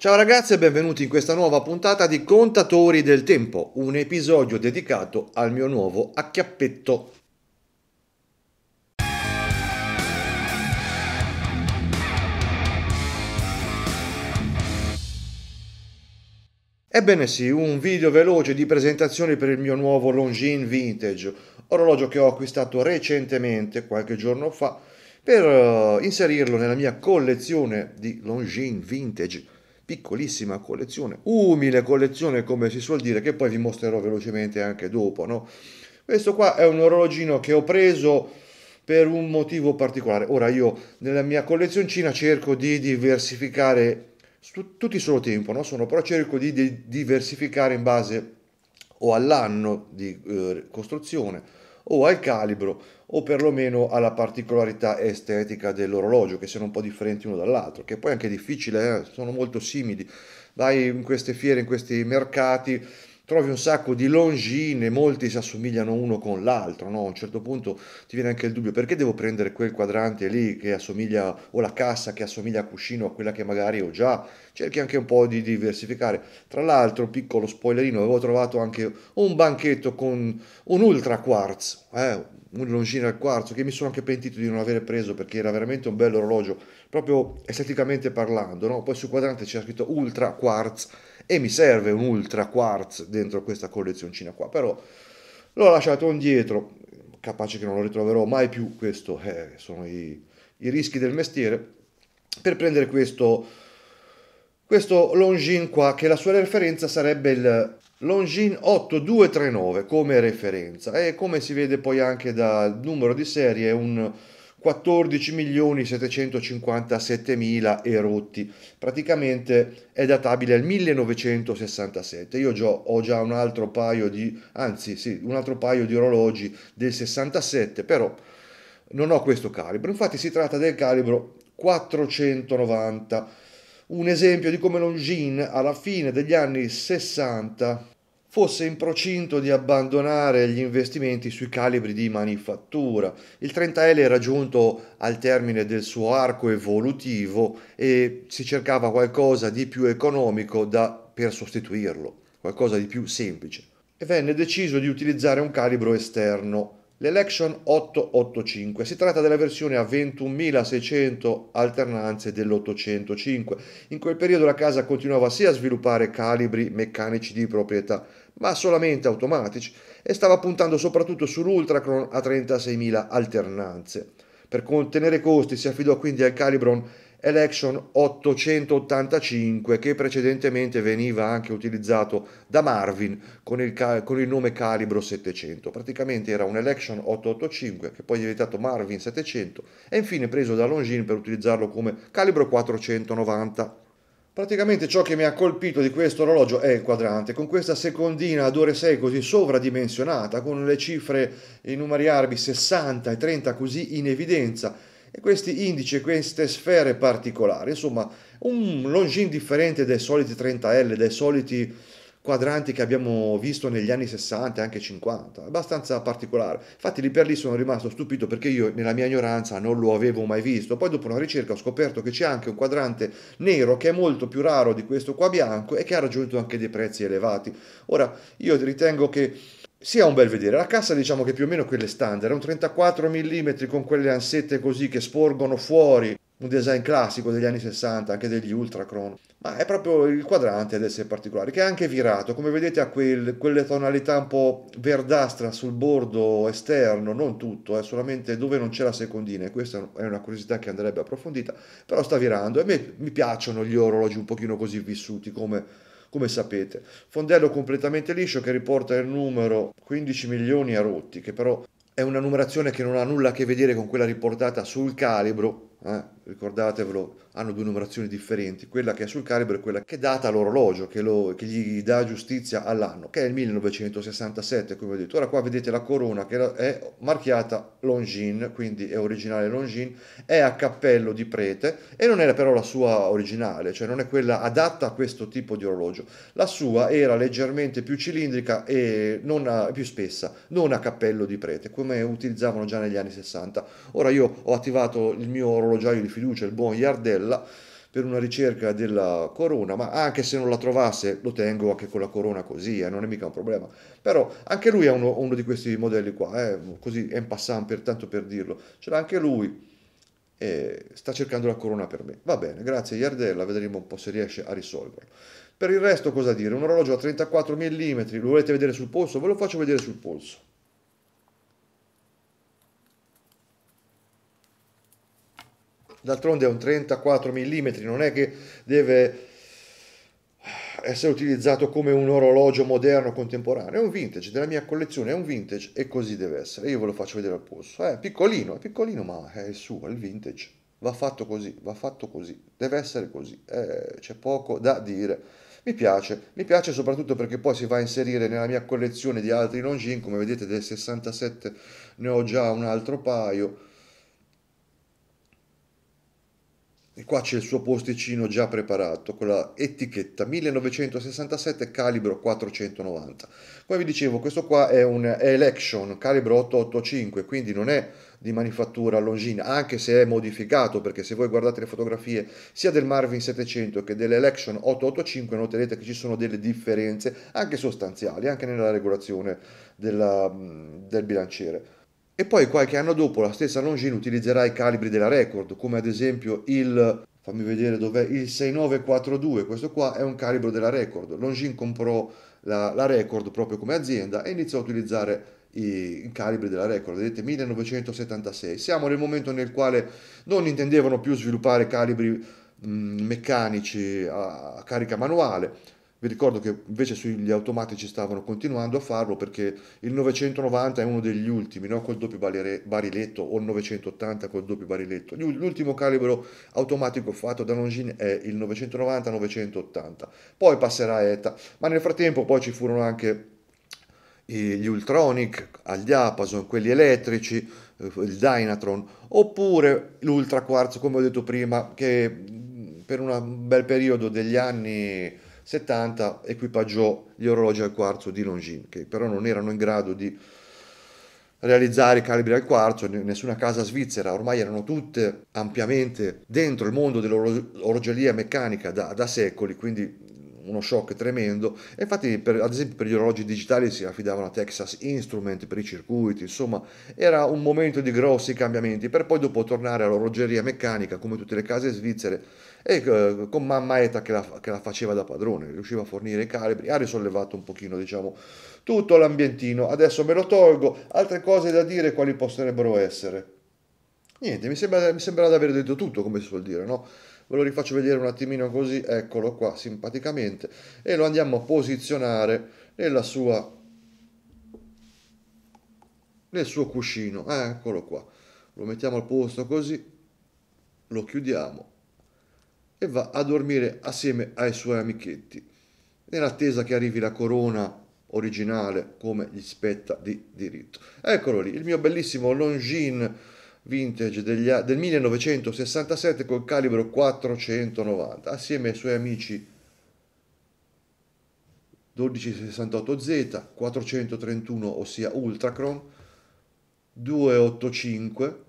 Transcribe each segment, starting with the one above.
Ciao ragazzi e benvenuti in questa nuova puntata di Contatori del Tempo, un episodio dedicato al mio nuovo acchiappetto. Ebbene sì, un video veloce di presentazione per il mio nuovo Longin Vintage, orologio che ho acquistato recentemente, qualche giorno fa, per eh, inserirlo nella mia collezione di Longin Vintage piccolissima collezione, umile collezione come si suol dire, che poi vi mostrerò velocemente anche dopo. No? Questo qua è un orologino che ho preso per un motivo particolare. Ora io nella mia collezioncina cerco di diversificare tutti solo tempo, no? Sono, però cerco di, di diversificare in base o all'anno di eh, costruzione o al calibro o perlomeno alla particolarità estetica dell'orologio, che siano un po' differenti uno dall'altro, che poi è anche difficile, eh? sono molto simili. Vai in queste fiere, in questi mercati, trovi un sacco di longine, molti si assomigliano uno con l'altro, no? a un certo punto ti viene anche il dubbio perché devo prendere quel quadrante lì che assomiglia o la cassa che assomiglia a cuscino a quella che magari ho già, cerchi anche un po' di diversificare. Tra l'altro, piccolo spoilerino, avevo trovato anche un banchetto con un ultra quartz, eh, un longine al quarzo che mi sono anche pentito di non aver preso perché era veramente un bello orologio, proprio esteticamente parlando, no? poi sul quadrante c'era scritto ultra quartz e mi serve un ultra quartz dentro questa collezioncina qua, però l'ho lasciato indietro, capace che non lo ritroverò mai più, questo eh, sono i, i, rischi del mestiere, per prendere questo, questo Longin qua, che la sua referenza sarebbe il Longin 8239 come referenza e come si vede poi anche dal numero di serie è un 14.757.000 erotti, praticamente è databile al 1967. Io già, ho già un altro paio di, anzi sì, un altro paio di orologi del 67, però non ho questo calibro, infatti si tratta del calibro 490. Un esempio di come Longines alla fine degli anni 60 fosse in procinto di abbandonare gli investimenti sui calibri di manifattura. Il 30L era giunto al termine del suo arco evolutivo e si cercava qualcosa di più economico da, per sostituirlo, qualcosa di più semplice. E venne deciso di utilizzare un calibro esterno, l'Election 885. Si tratta della versione a 21.600 alternanze dell'805. In quel periodo la casa continuava sia a sviluppare calibri meccanici di proprietà, ma solamente automatici, e stava puntando soprattutto sull'Ultracron a 36.000 alternanze. Per contenere costi si affidò quindi al Calibron Election 885 che precedentemente veniva anche utilizzato da Marvin con il, con il, nome Calibro 700. Praticamente era un Election 885 che poi è diventato Marvin 700 e infine preso da Longines per utilizzarlo come Calibro 490. Praticamente ciò che mi ha colpito di questo orologio è il quadrante, con questa secondina ad ore 6 così sovradimensionata, con le cifre i numeri arbi 60 e 30 così in evidenza, e questi indici e queste sfere particolari, insomma un longin differente dai soliti 30L, dai soliti quadranti che abbiamo visto negli anni 60 e anche 50, abbastanza particolare. Infatti lì per lì sono rimasto stupito perché io nella mia ignoranza non lo avevo mai visto. Poi dopo una ricerca ho scoperto che c'è anche un quadrante nero che è molto più raro di questo qua bianco e che ha raggiunto anche dei prezzi elevati. Ora io ritengo che sia un bel vedere. La cassa diciamo che più o meno quelle standard, un 34 mm con quelle ansette così che sporgono fuori un design classico degli anni 60, anche degli Ultracron, ma è proprio il quadrante ad essere particolare, che è anche virato, come vedete ha quel, quelle tonalità un po' verdastra sul bordo esterno, non tutto, è eh, solamente dove non c'è la secondina, e questa è una curiosità che andrebbe approfondita, però sta virando, e me, mi piacciono gli orologi un pochino così vissuti come come sapete. Fondello completamente liscio che riporta il numero 15 milioni a rotti, che però è una numerazione che non ha nulla a che vedere con quella riportata sul calibro, eh? ricordatevelo, hanno due numerazioni differenti, quella che è sul calibro e quella che data all'orologio, che, lo, che gli dà giustizia all'anno, che è il 1967, come ho detto. Ora qua vedete la corona che è marchiata Longin, quindi è originale Longin, è a cappello di prete e non era però la sua originale, cioè non è quella adatta a questo tipo di orologio. La sua era leggermente più cilindrica e a, più spessa, non a cappello di prete, come utilizzavano già negli anni 60. Ora io ho attivato il mio orologiaio di fiducia il buon Yardella per una ricerca della corona, ma anche se non la trovasse lo tengo anche con la corona così, eh, non è mica un problema. Però anche lui è uno, uno di questi modelli qua, eh, così è un passant per tanto per dirlo, ce l'ha anche lui e sta cercando la corona per me. Va bene, grazie Yardella, vedremo un po' se riesce a risolverlo. Per il resto cosa dire? Un orologio a 34 mm, lo volete vedere sul polso? Ve lo faccio vedere sul polso. d'altronde è un 34 mm, non è che deve essere utilizzato come un orologio moderno contemporaneo, è un vintage della mia collezione, è un vintage e così deve essere. Io ve lo faccio vedere al polso. È eh, piccolino, è piccolino, ma è il suo, è il vintage. Va fatto così, va fatto così, deve essere così. Eh, c'è poco da dire. Mi piace, mi piace soprattutto perché poi si va a inserire nella mia collezione di altri longin, come vedete del 67 ne ho già un altro paio E qua c'è il suo posticino già preparato con la etichetta 1967 calibro 490. Come vi dicevo, questo qua è un Election calibro 885, quindi non è di manifattura Longines, anche se è modificato, perché se voi guardate le fotografie sia del Marvin 700 che dell'Election 885 noterete che ci sono delle differenze anche sostanziali, anche nella regolazione della, del bilanciere. E poi qualche anno dopo la stessa Longin utilizzerà i calibri della Record, come ad esempio il fammi vedere dov'è il 6942 questo qua è un calibro della Record Longin comprò la, la, Record proprio come azienda e iniziò a utilizzare i, i, calibri della Record vedete 1976 siamo nel momento nel quale non intendevano più sviluppare calibri mh, mm, meccanici a, a carica manuale vi ricordo che invece sugli automatici stavano continuando a farlo perché il 990 è uno degli ultimi, no? col doppio bariletto o il 980 col doppio bariletto. L'ultimo calibro automatico fatto da Longin è il 990-980, poi passerà ETA, ma nel frattempo poi ci furono anche gli Ultronic, agli Apason, quelli elettrici, eh, il Dynatron, oppure l'Ultra Quartz, come ho detto prima, che per un bel periodo degli anni 70 equipaggiò gli orologi al quarzo di Longines, che però non erano in grado di realizzare i calibri al quarzo, nessuna casa svizzera, ormai erano tutte ampiamente dentro il mondo dell'orologeria meccanica da, da secoli, quindi uno shock tremendo. E infatti, per, ad esempio, per gli orologi digitali si affidavano a Texas Instrument per i circuiti, insomma, era un momento di grossi cambiamenti, per poi dopo tornare all'orologeria meccanica, come tutte le case svizzere, e eh, con mamma Eta che la, che la, faceva da padrone, riusciva a fornire i calibri, ha risollevato un pochino, diciamo, tutto l'ambientino. Adesso me lo tolgo, altre cose da dire quali potrebbero essere? Niente, mi sembra, mi sembra di aver detto tutto, come si suol dire, no? ve lo rifaccio vedere un attimino così, eccolo qua simpaticamente e lo andiamo a posizionare nella sua nel suo cuscino, ah, eccolo qua. Lo mettiamo al posto così, lo chiudiamo e va a dormire assieme ai suoi amichetti, nell'attesa che arrivi la corona originale come gli spetta di diritto. Eccolo lì, il mio bellissimo Longines vintage degli, del 1967 col calibro 490 assieme ai suoi amici 1268Z, 431 ossia Ultracron, 285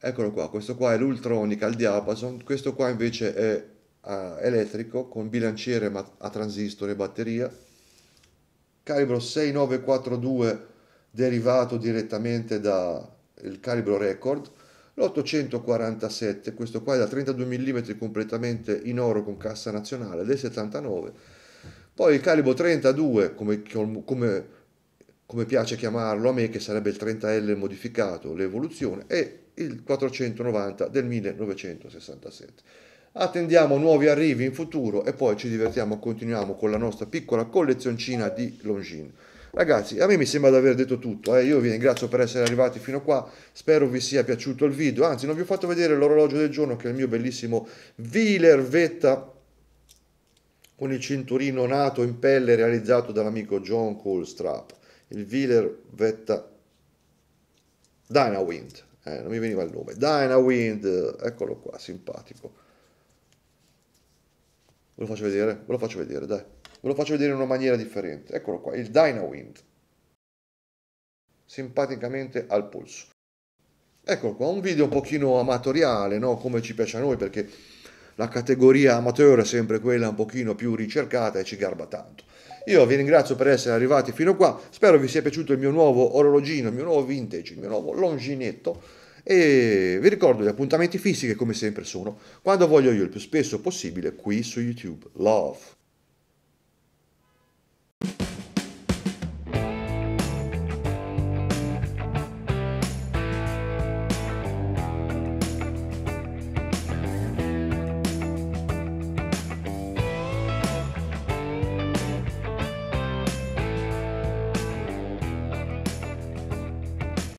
eccolo qua, questo qua è l'Ultronica al diapason, questo qua invece è uh, elettrico con bilanciere a transistor e batteria, calibro 6942 derivato direttamente da, il calibro record, l'847, questo qua è da 32 mm completamente in oro con cassa nazionale del 79, poi il calibro 32 come, come, come piace chiamarlo a me che sarebbe il 30L modificato, l'evoluzione, e il 490 del 1967. Attendiamo nuovi arrivi in futuro e poi ci divertiamo, continuiamo con la nostra piccola collezioncina di Longines. Ragazzi, a me mi sembra di aver detto tutto, eh. io vi ringrazio per essere arrivati fino qua, spero vi sia piaciuto il video, anzi non vi ho fatto vedere l'orologio del giorno che è il mio bellissimo Wheeler Vetta con il cinturino nato in pelle realizzato dall'amico John Coolstrap, il Vilervetta Dynawind, eh, non mi veniva il nome, Dynawind, eccolo qua, simpatico. Ve lo faccio vedere, ve lo faccio vedere, dai ve lo faccio vedere in una maniera differente. Eccolo qua, il Dynawind. Simpaticamente al polso. Eccolo qua, un video un pochino amatoriale, no? come ci piace a noi, perché la categoria amatore è sempre quella un pochino più ricercata e ci garba tanto. Io vi ringrazio per essere arrivati fino a qua, spero vi sia piaciuto il mio nuovo orologino, il mio nuovo vintage, il mio nuovo longinetto e vi ricordo gli appuntamenti fissi che come sempre sono quando voglio io il più spesso possibile qui su YouTube. Love!